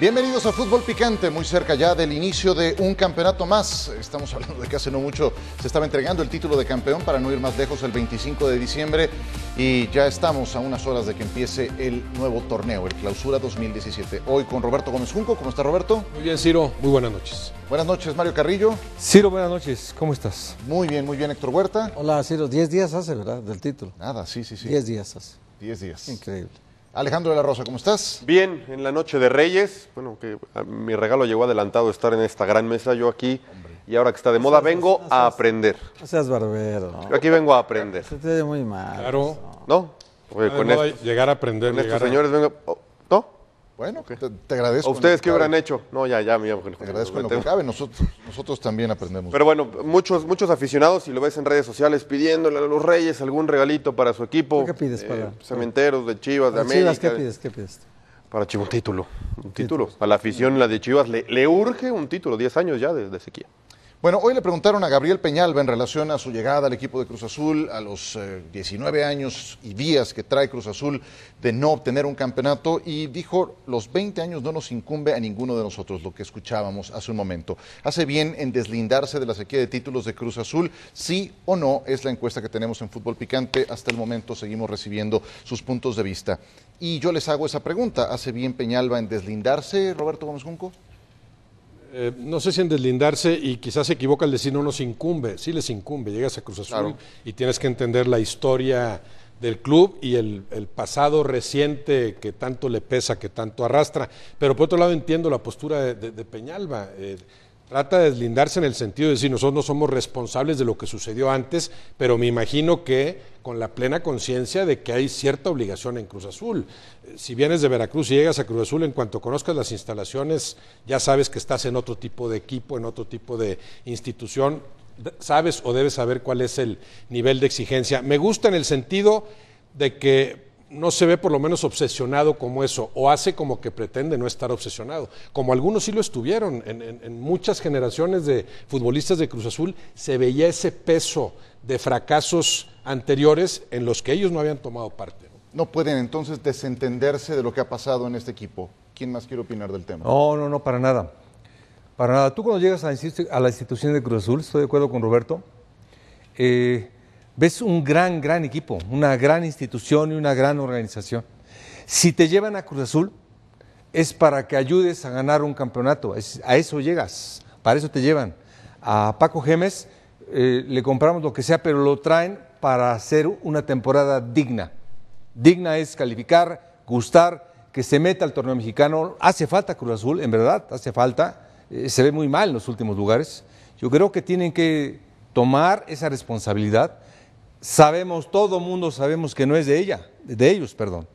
Bienvenidos a Fútbol Picante, muy cerca ya del inicio de un campeonato más. Estamos hablando de que hace no mucho se estaba entregando el título de campeón para no ir más lejos el 25 de diciembre y ya estamos a unas horas de que empiece el nuevo torneo, el Clausura 2017. Hoy con Roberto Gómez Junco, ¿cómo está Roberto? Muy bien Ciro, muy buenas noches. Buenas noches Mario Carrillo. Ciro, buenas noches, ¿cómo estás? Muy bien, muy bien Héctor Huerta. Hola Ciro, 10 días hace, ¿verdad? Del título. Nada, sí, sí, sí. 10 días hace. 10 días. Increíble. Alejandro de la Rosa, ¿cómo estás? Bien, en la noche de Reyes, bueno, que ah, mi regalo llegó adelantado estar en esta gran mesa, yo aquí, y ahora que está de moda, vengo a aprender. No seas barbero. Yo aquí vengo a aprender. Se te ve muy mal. Claro. ¿No? Ah, con esto, llegar a aprender. Con estos señores vengo... Bueno, te, agradezco. ¿A ustedes qué hubieran hecho? No, ya, ya, mi Te agradezco cabe. Nosotros, nosotros también aprendemos. Pero bueno, muchos, muchos aficionados, si lo ves en redes sociales, pidiéndole a los Reyes algún regalito para su equipo. ¿Qué pides eh, para? cementeros de Chivas, de ah, América. ¿qué pides? ¿Qué pides? Para Chivas, un título. Un título. A la afición, la de Chivas, le, urge un título. 10 años ya desde de sequía. Bueno, hoy le preguntaron a Gabriel Peñalba en relación a su llegada al equipo de Cruz Azul, a los 19 eh, años y días que trae Cruz Azul de no obtener un campeonato, y dijo, los 20 años no nos incumbe a ninguno de nosotros, lo que escuchábamos hace un momento. ¿Hace bien en deslindarse de la sequía de títulos de Cruz Azul? Sí o no es la encuesta que tenemos en Fútbol Picante. Hasta el momento seguimos recibiendo sus puntos de vista. Y yo les hago esa pregunta, ¿hace bien Peñalba en deslindarse, Roberto Gómez Junco? Eh, no sé si en deslindarse y quizás se equivoca al decir no nos incumbe, sí les incumbe, llegas a Cruz Azul y tienes que entender la historia del club y el, pasado reciente que tanto le pesa, que tanto arrastra. Pero por otro lado entiendo la postura de, de, Peñalba. Eh, trata de deslindarse en el sentido de decir nosotros no somos responsables de lo que sucedió antes, pero me imagino que con la plena conciencia de que hay cierta obligación en Cruz Azul. Eh, si vienes de Veracruz y llegas a Cruz Azul, en cuanto conozcas las instalaciones, ya sabes que estás en otro tipo de equipo, en otro tipo de institución, sabes o debes saber cuál es el nivel de exigencia. Me gusta en el sentido de que no se ve por lo menos obsesionado como eso, o hace como que pretende no estar obsesionado, como algunos sí lo estuvieron, en, muchas generaciones de futbolistas de Cruz Azul se veía ese peso de fracasos anteriores en los que ellos no habían tomado parte. No, pueden entonces desentenderse de lo que ha pasado en este equipo. ¿Quién más quiere opinar del tema? No, no, no, para nada. Para nada. Tú cuando llegas a, a la institución de Cruz Azul, estoy de acuerdo con Roberto, eh, ves un gran, gran equipo, una gran institución y una gran organización. Si te llevan a Cruz Azul, es para que ayudes a ganar un campeonato, a eso llegas, para eso te llevan. A Paco Gemes eh, le compramos lo que sea, pero lo traen para hacer una temporada digna. Digna es calificar, gustar, que se meta al torneo mexicano. Hace falta Cruz Azul, en verdad, hace falta. Eh, se ve muy mal en los últimos lugares. Yo creo que tienen que tomar esa responsabilidad Sabemos, todo mundo sabemos que no es de ella, de ellos, perdón.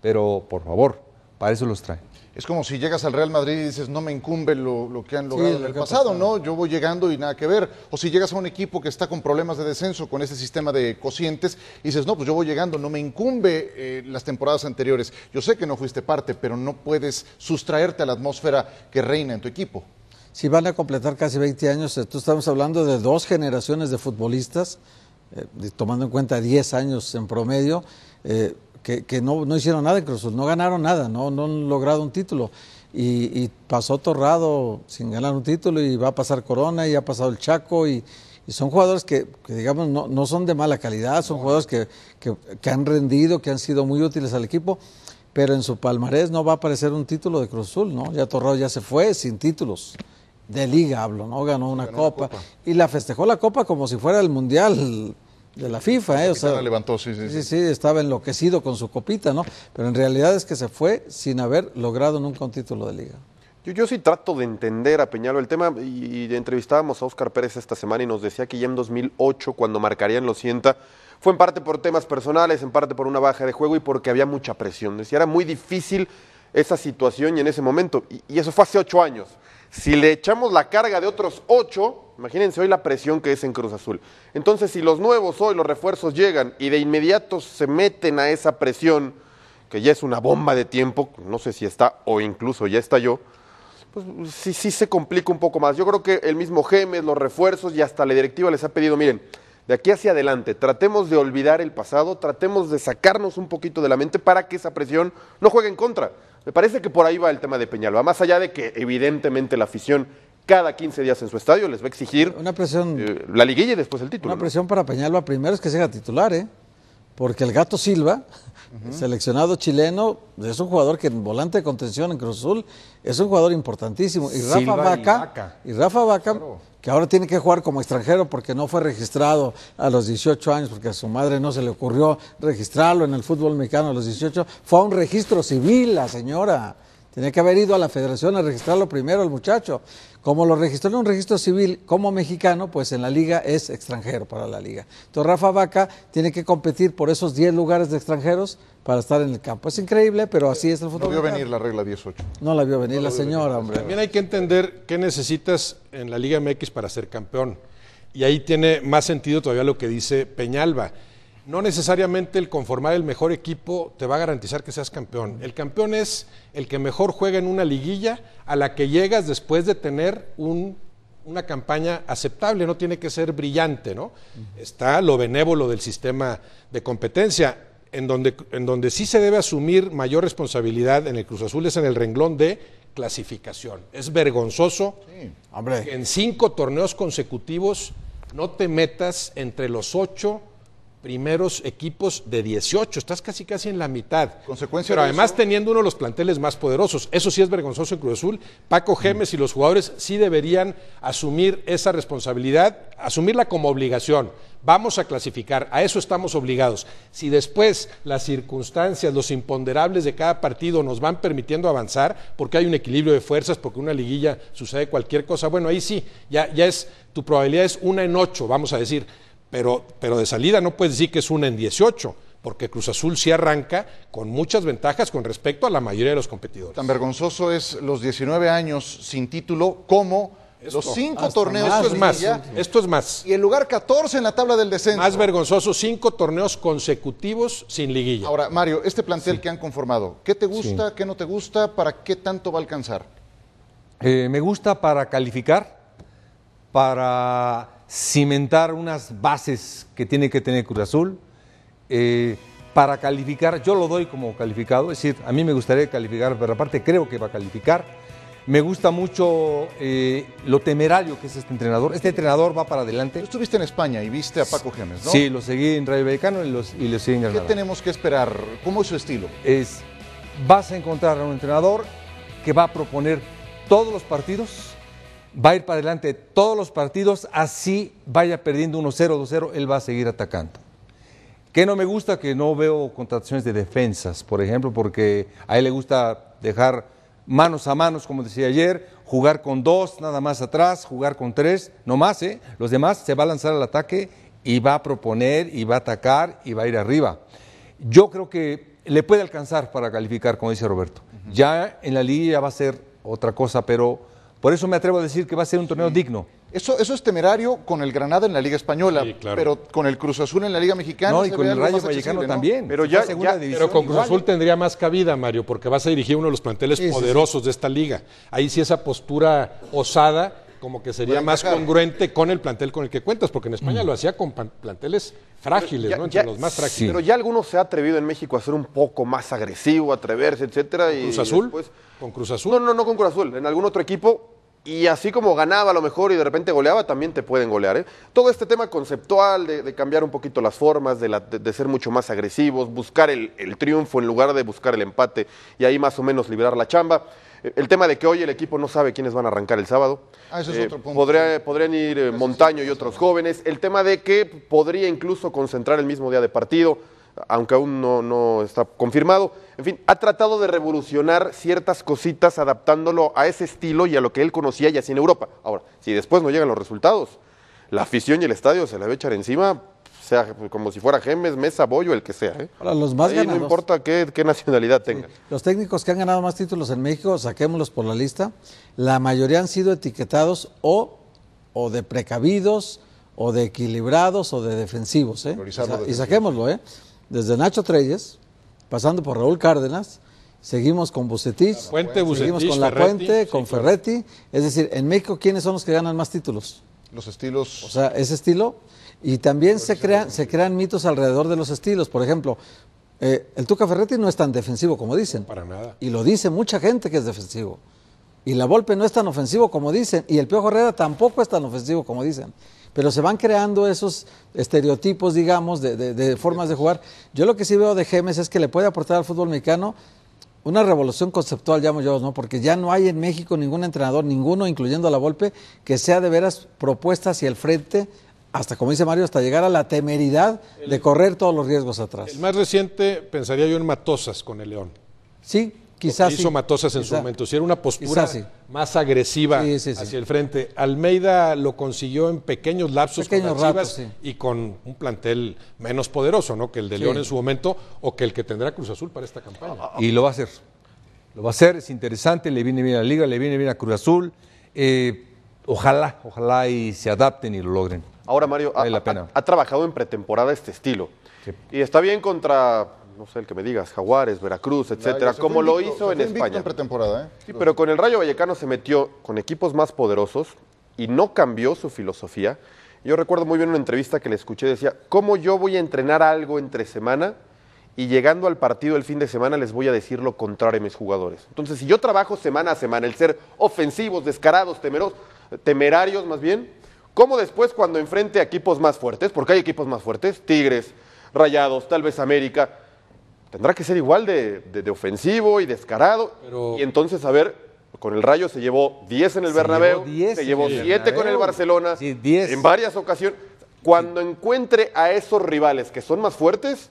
Pero por favor, para eso los traen. Es como si llegas al Real Madrid y dices, no me incumbe lo, que han logrado en el pasado, ¿no? Yo voy llegando y nada que ver. O si llegas a un equipo que está con problemas de descenso, con ese sistema de cocientes, y dices, no, pues yo voy llegando, no me incumbe eh, las temporadas anteriores. Yo sé que no fuiste parte, pero no puedes sustraerte a la atmósfera que reina en tu equipo. Si van a completar casi 20 años, tú estamos hablando de dos generaciones de futbolistas eh, tomando en cuenta 10 años en promedio, eh, que, no, hicieron nada en Cruz no ganaron nada, no, han logrado un título. Y, pasó Torrado sin ganar un título y va a pasar Corona y ha pasado el Chaco y, son jugadores que, digamos, no, son de mala calidad, son jugadores que, han rendido, que han sido muy útiles al equipo, pero en su palmarés no va a aparecer un título de Cruz Azul, ¿no? Ya Torrado ya se fue sin títulos de liga hablo, ¿no? Ganó una copa, y la festejó la copa como si fuera el mundial de la FIFA, ¿eh? O sea, levantó, sí sí, estaba enloquecido con su copita, ¿no? Pero en realidad es que se fue sin haber logrado nunca un título de liga. Yo, yo sí trato de entender a Peñalo el tema y, entrevistábamos a Oscar Pérez esta semana y nos decía que ya en 2008, cuando marcarían los sienta, fue en parte por temas personales, en parte por una baja de juego y porque había mucha presión. Decía, era muy difícil esa situación y en ese momento, y eso fue hace ocho años. Si le echamos la carga de otros ocho, imagínense hoy la presión que es en Cruz Azul. Entonces, si los nuevos hoy, los refuerzos llegan y de inmediato se meten a esa presión, que ya es una bomba de tiempo, no sé si está o incluso ya yo, pues sí, sí se complica un poco más. Yo creo que el mismo Gemes, los refuerzos y hasta la directiva les ha pedido, miren, de aquí hacia adelante, tratemos de olvidar el pasado, tratemos de sacarnos un poquito de la mente para que esa presión no juegue en contra. Me parece que por ahí va el tema de Peñalba, más allá de que evidentemente la afición cada 15 días en su estadio les va a exigir una presión, eh, la liguilla y después el título. Una presión para Peñalba primero es que sea titular, ¿eh? porque el gato Silva, seleccionado chileno, es un jugador que en volante de contención en Cruz Azul es un jugador importantísimo. Y Rafa Vaca, y, Rafa Vaca que ahora tiene que jugar como extranjero porque no fue registrado a los 18 años, porque a su madre no se le ocurrió registrarlo en el fútbol mexicano a los 18, fue a un registro civil la señora. Tenía que haber ido a la federación a registrarlo primero el muchacho. Como lo registró en un registro civil como mexicano, pues en la liga es extranjero para la liga. Entonces Rafa Vaca tiene que competir por esos 10 lugares de extranjeros para estar en el campo. Es increíble, pero así es el fútbol. No vio venir la regla 18. No la vio venir la, señora, hombre. También hay que entender qué necesitas en la Liga MX para ser campeón. Y ahí tiene más sentido todavía lo que dice Peñalba no necesariamente el conformar el mejor equipo te va a garantizar que seas campeón. El campeón es el que mejor juega en una liguilla a la que llegas después de tener una campaña aceptable, no tiene que ser brillante, ¿no? Está lo benévolo del sistema de competencia. En donde, en donde sí se debe asumir mayor responsabilidad en el Cruz Azul es en el renglón de clasificación. Es vergonzoso que en cinco torneos consecutivos no te metas entre los ocho primeros equipos de 18, estás casi casi en la mitad. Consecuencia Pero además teniendo uno de los planteles más poderosos, eso sí es vergonzoso en Cruz Azul, Paco mm. Gemes y los jugadores sí deberían asumir esa responsabilidad, asumirla como obligación. Vamos a clasificar, a eso estamos obligados. Si después las circunstancias, los imponderables de cada partido nos van permitiendo avanzar, porque hay un equilibrio de fuerzas, porque una liguilla sucede cualquier cosa, bueno, ahí sí, ya, ya es, tu probabilidad es una en ocho, vamos a decir pero, pero de salida no puedes decir que es una en 18 porque Cruz Azul sí arranca con muchas ventajas con respecto a la mayoría de los competidores. Tan vergonzoso es los 19 años sin título como los cinco torneos. Más, esto es más, esto es más. Y el lugar 14 en la tabla del descenso. Más vergonzoso, cinco torneos consecutivos sin liguilla. Ahora, Mario, este plantel que han conformado, ¿qué te gusta, qué no te gusta, para qué tanto va a alcanzar? Eh, me gusta para calificar, para cimentar unas bases que tiene que tener Cruz Azul eh, para calificar. Yo lo doy como calificado, es decir, a mí me gustaría calificar, pero aparte creo que va a calificar. Me gusta mucho eh, lo temerario que es este entrenador. Este entrenador va para adelante. estuviste en España y viste a Paco Gémez, ¿no? Sí, lo seguí en Rayo Vallecano y, lo seguí en Granada. ¿Qué tenemos que esperar? ¿Cómo es su estilo? Es, vas a encontrar a un entrenador que va a proponer todos los partidos va a ir para adelante todos los partidos, así vaya perdiendo 1-0, 2-0, él va a seguir atacando. ¿Qué no me gusta que no veo contrataciones de defensas, por ejemplo, porque a él le gusta dejar manos a manos, como decía ayer, jugar con dos, nada más atrás, jugar con tres, no más, ¿eh? Los demás se va a lanzar al ataque y va a proponer y va a atacar y va a ir arriba. Yo creo que le puede alcanzar para calificar, como dice Roberto. Ya en la liga va a ser otra cosa, pero por eso me atrevo a decir que va a ser un torneo digno. Eso, eso es temerario con el Granada en la Liga Española, pero con el Cruz Azul en la Liga Mexicana. No, y con el Rayo mexicano también. Pero, ya, pero con Cruz Azul tendría más cabida, Mario, porque vas a dirigir uno de los planteles poderosos de esta liga. Ahí sí esa postura osada como que sería más congruente con el plantel con el que cuentas, porque en España mm. lo hacía con planteles frágiles, ¿no? Entre los más frágiles. Pero ya algunos se ha atrevido en México a ser un poco más agresivo, atreverse, etcétera. Cruz Azul. pues, Con Cruz Azul. No, no, no con Cruz Azul. En algún otro equipo y así como ganaba a lo mejor y de repente goleaba, también te pueden golear. ¿eh? Todo este tema conceptual de, cambiar un poquito las formas, de, ser mucho más agresivos, buscar el, triunfo en lugar de buscar el empate y ahí más o menos liberar la chamba. El tema de que hoy el equipo no sabe quiénes van a arrancar el sábado. Ah, eso es eh, otro punto. podrían ir eh, Montaño y otros jóvenes. El tema de que podría incluso concentrar el mismo día de partido, aunque aún no, no está confirmado. En fin, ha tratado de revolucionar ciertas cositas adaptándolo a ese estilo y a lo que él conocía ya así en Europa. Ahora, si después no llegan los resultados, la afición y el estadio se la va a echar encima sea como si fuera Gemes, Mesa, bollo el que sea. ¿eh? los más no importa qué, nacionalidad tengan. Los técnicos que han ganado más títulos en México, saquémoslos por la lista, la mayoría han sido etiquetados o, o de precavidos, o de equilibrados, o de defensivos. ¿eh? y saquémoslo, ¿eh? desde Nacho Treyes, pasando por Raúl Cárdenas, seguimos con Bucetich, seguimos con La con Ferretti. Es decir, en México, ¿quiénes son los que ganan más títulos? Los estilos. O sea, ese estilo y también se crean, se crean mitos alrededor de los estilos. Por ejemplo, eh, el Tuca Ferretti no es tan defensivo como dicen. para nada. Y lo dice mucha gente que es defensivo. Y la Volpe no es tan ofensivo como dicen. Y el Piojo Herrera tampoco es tan ofensivo como dicen. Pero se van creando esos estereotipos, digamos, de, de, formas de jugar. Yo lo que sí veo de Gemes es que le puede aportar al fútbol mexicano una revolución conceptual, llamo yo, ¿no? Porque ya no hay en México ningún entrenador, ninguno, incluyendo a la Volpe, que sea de veras propuesta hacia el frente hasta como dice Mario, hasta llegar a la temeridad de correr todos los riesgos atrás. El más reciente pensaría yo en Matosas con el León. Sí, quizás. hizo Matosas en su momento. Si era una postura más agresiva hacia el frente. Almeida lo consiguió en pequeños lapsos con y con un plantel menos poderoso, ¿no? Que el de León en su momento o que el que tendrá Cruz Azul para esta campaña. Y lo va a hacer. Lo va a hacer, es interesante, le viene bien a la liga, le viene bien a Cruz Azul. Eh, ojalá, ojalá y se adapten y lo logren. Ahora, Mario, ha, la Ha, trabajado en pretemporada este estilo. Y está bien contra, no sé el que me digas, Jaguares, Veracruz, etcétera, como lo hizo en España. En pretemporada, ¿eh? Sí, pero con el Rayo Vallecano se metió con equipos más poderosos y no cambió su filosofía. Yo recuerdo muy bien una entrevista que le escuché, decía, ¿cómo yo voy a entrenar algo entre semana y llegando al partido el fin de semana les voy a decir lo contrario a mis jugadores. Entonces, si yo trabajo semana a semana, el ser ofensivos, descarados, temeros, temerarios más bien, ¿Cómo después cuando enfrente a equipos más fuertes, porque hay equipos más fuertes, Tigres, Rayados, tal vez América, tendrá que ser igual de, ofensivo y descarado? Y entonces a ver con el Rayo se llevó 10 en el Bernabéu, se llevó 7 con el Barcelona, en varias ocasiones. Cuando encuentre a esos rivales que son más fuertes,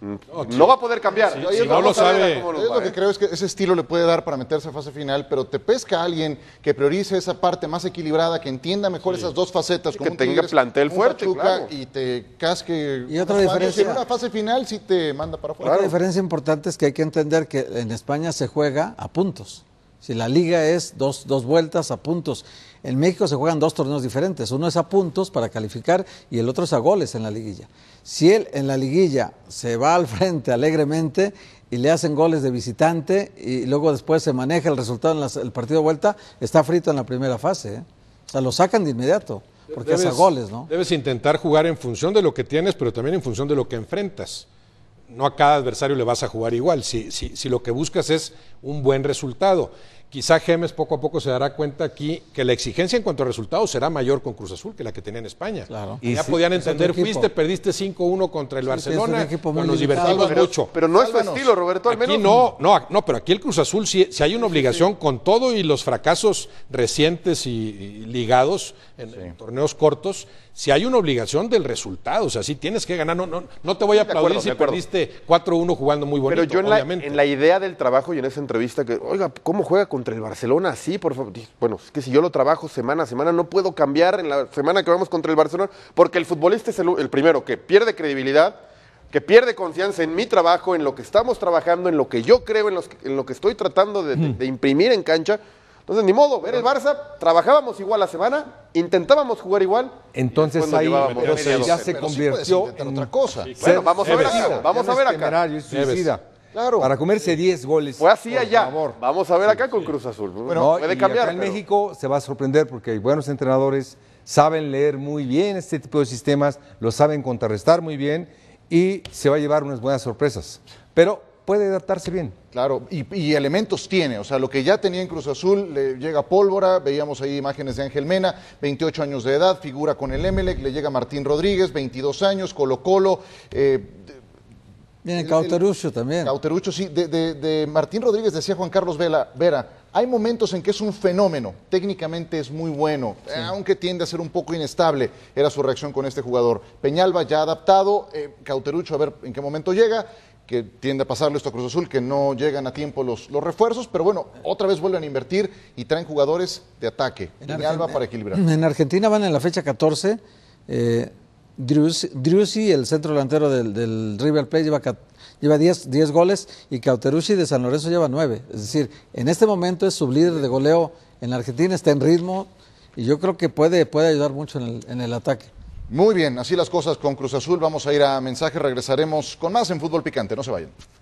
Mm. No va a poder cambiar. si no lo sabe. Lo lo que creo es que ese estilo le puede dar para meterse a fase final, pero te pesca a alguien que priorice esa parte más equilibrada, que entienda mejor esas dos facetas. que tenga plantel fuerte, Y te casque. Y otra diferencia. En una fase final si te manda para afuera. Otra diferencia importante es que hay que entender que en España se juega a puntos. Si la liga es dos, dos vueltas a puntos. En México se juegan dos torneos diferentes. Uno es a puntos para calificar y el otro es a goles en la liguilla. Si él en la liguilla se va al frente alegremente y le hacen goles de visitante y luego después se maneja el resultado en el partido de vuelta, está frito en la primera fase. ¿eh? O sea, lo sacan de inmediato porque es hace goles, ¿no? Debes intentar jugar en función de lo que tienes, pero también en función de lo que enfrentas no a cada adversario le vas a jugar igual. Si, si, lo que buscas es un buen resultado, quizá Gemes poco a poco se dará cuenta aquí que la exigencia en cuanto a resultados será mayor con Cruz Azul que la que tenía en España. Claro. Y ya podían entender, fuiste, perdiste 5-1 contra el Barcelona, nos divertimos mucho. Pero no es su estilo, Roberto, al menos. no, pero aquí el Cruz Azul si, si hay una obligación con todo y los fracasos recientes y, ligados en torneos cortos, si hay una obligación del resultado, o sea, si tienes que ganar, no, no, no te voy a aplaudir si perdiste 4-1 jugando muy bonito, Pero yo en la, idea del trabajo y en esa entrevista que, oiga, ¿cómo juega contra el Barcelona así? Por favor, bueno, es que si yo lo trabajo semana a semana, no puedo cambiar en la semana que vamos contra el Barcelona, porque el futbolista es el, primero que pierde credibilidad, que pierde confianza en mi trabajo, en lo que estamos trabajando, en lo que yo creo, en, lo que estoy tratando de imprimir en cancha, entonces, ni modo, ver el Barça, trabajábamos igual la semana, intentábamos jugar igual. Entonces ahí ya, ya se convirtió en otra cosa. bueno, vamos a ver acá. Vamos a ver acá. Claro. Para comerse 10 goles. Fue así allá. Vamos a ver acá con Cruz Azul. Bueno, no, puede cambiar. en México se va a sorprender porque hay buenos entrenadores, saben leer muy bien este tipo de sistemas, lo saben contrarrestar muy bien y se va a llevar unas buenas sorpresas. Pero puede adaptarse bien. Claro, y, elementos tiene, o sea, lo que ya tenía en Cruz Azul, le llega pólvora, veíamos ahí imágenes de Ángel Mena, 28 años de edad, figura con el Emelec, le llega Martín Rodríguez, 22 años, Colo Colo. Eh, Viene Cauterucho también. Cauterucho, sí, de, Martín Rodríguez decía Juan Carlos Vela, Vera, hay momentos en que es un fenómeno, técnicamente es muy bueno, eh, aunque tiende a ser un poco inestable, era su reacción con este jugador. Peñalba ya adaptado, eh, Cauterucho a ver en qué momento llega, que tiende a pasarle esto a Cruz Azul, que no llegan a tiempo los, los refuerzos, pero bueno, otra vez vuelven a invertir y traen jugadores de ataque, en Alba para equilibrar. En Argentina van en la fecha 14, eh, el centro delantero del, River Plate, lleva, lleva 10, goles y Cauterucci de San Lorenzo lleva 9. Es decir, en este momento es su líder de goleo en la Argentina, está en ritmo y yo creo que puede, puede ayudar mucho en el, en el ataque. Muy bien, así las cosas con Cruz Azul. Vamos a ir a mensaje, regresaremos con más en Fútbol Picante. No se vayan.